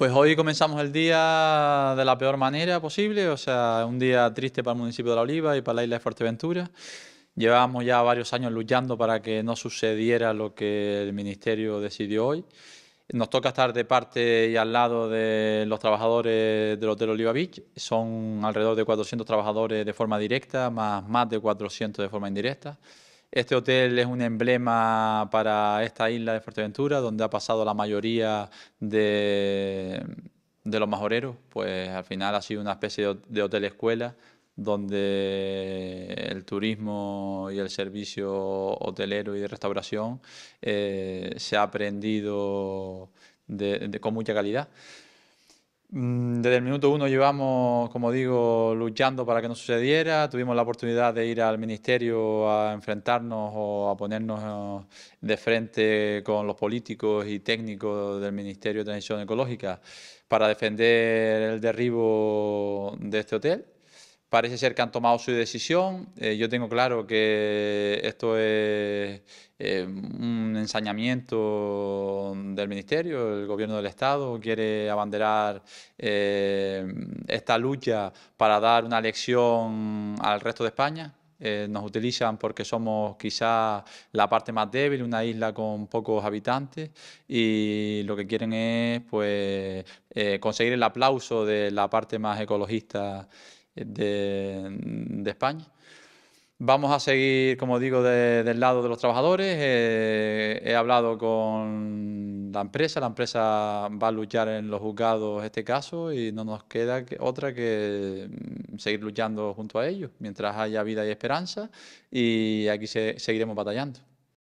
Pues hoy comenzamos el día de la peor manera posible, o sea, un día triste para el municipio de La Oliva y para la isla de Fuerteventura. Llevábamos ya varios años luchando para que no sucediera lo que el ministerio decidió hoy. Nos toca estar de parte y al lado de los trabajadores del Hotel Oliva Beach. Son alrededor de 400 trabajadores de forma directa, más más de 400 de forma indirecta. Este hotel es un emblema para esta isla de Fuerteventura, donde ha pasado la mayoría de, los majoreros, pues al final ha sido una especie de, hotel escuela donde el turismo y el servicio hotelero y de restauración eh, se ha aprendido con mucha calidad. Mm, desde el minuto uno llevamos, como digo, luchando para que no sucediera. Tuvimos la oportunidad de ir al ministerio a enfrentarnos o a ponernos eh, de frente con los políticos y técnicos del Ministerio de Transición Ecológica para defender el derribo de este hotel. Parece ser que han tomado su decisión. Eh, yo tengo claro que esto es eh, un ensañamiento del Ministerio, el Gobierno del Estado quiere abanderar eh, esta lucha para dar una lección al resto de España. nos utilizan porque somos quizás la parte más débil, una isla con pocos habitantes y lo que quieren es pues, conseguir el aplauso de la parte más ecologista de, España. Vamos a seguir, como digo, del lado de los trabajadores. Eh, he hablado con la empresa. La empresa va a luchar en los juzgados este caso y no nos queda otra que mm, seguir luchando junto a ellos, mientras haya vida y esperanza. Y aquí seguiremos batallando.